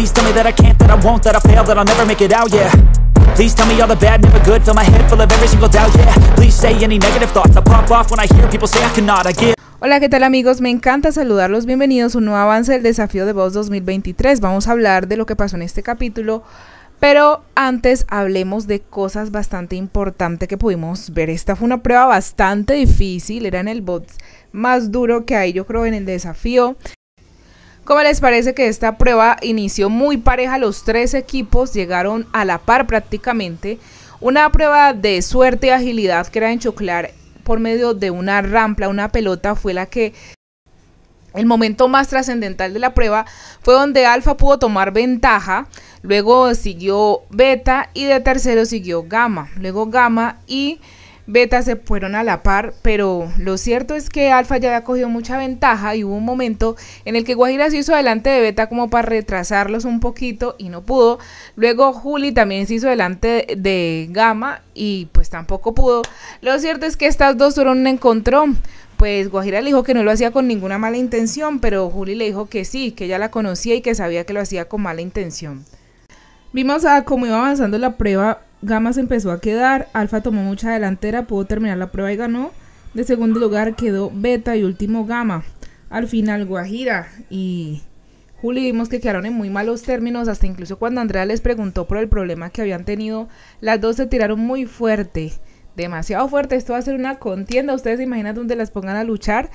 Hola, ¿qué tal amigos? Me encanta saludarlos. Bienvenidos a un nuevo avance del desafío de voz 2023. Vamos a hablar de lo que pasó en este capítulo, pero antes hablemos de cosas bastante importantes que pudimos ver. Esta fue una prueba bastante difícil, era en el bot más duro que hay, yo creo, en el desafío. ¿Cómo les parece que esta prueba inició muy pareja? Los tres equipos llegaron a la par prácticamente. Una prueba de suerte y agilidad que era en enchoclar por medio de una rampa, una pelota, fue la que... El momento más trascendental de la prueba fue donde Alfa pudo tomar ventaja, luego siguió Beta y de tercero siguió Gamma, luego Gamma y Beta se fueron a la par, pero lo cierto es que Alfa ya había cogido mucha ventaja y hubo un momento en el que Guajira se hizo delante de Beta como para retrasarlos un poquito y no pudo. Luego Juli también se hizo delante de Gama y pues tampoco pudo. Lo cierto es que estas dos fueron un encontrón. Pues Guajira le dijo que no lo hacía con ninguna mala intención, pero Juli le dijo que sí, que ella la conocía y que sabía que lo hacía con mala intención. Vimos a cómo iba avanzando la prueba Gama se empezó a quedar, Alfa tomó mucha delantera, pudo terminar la prueba y ganó. De segundo lugar quedó Beta y último Gama. Al final Guajira y Juli vimos que quedaron en muy malos términos, hasta incluso cuando Andrea les preguntó por el problema que habían tenido, las dos se tiraron muy fuerte demasiado fuerte. Esto va a ser una contienda. Ustedes se imaginan donde las pongan a luchar.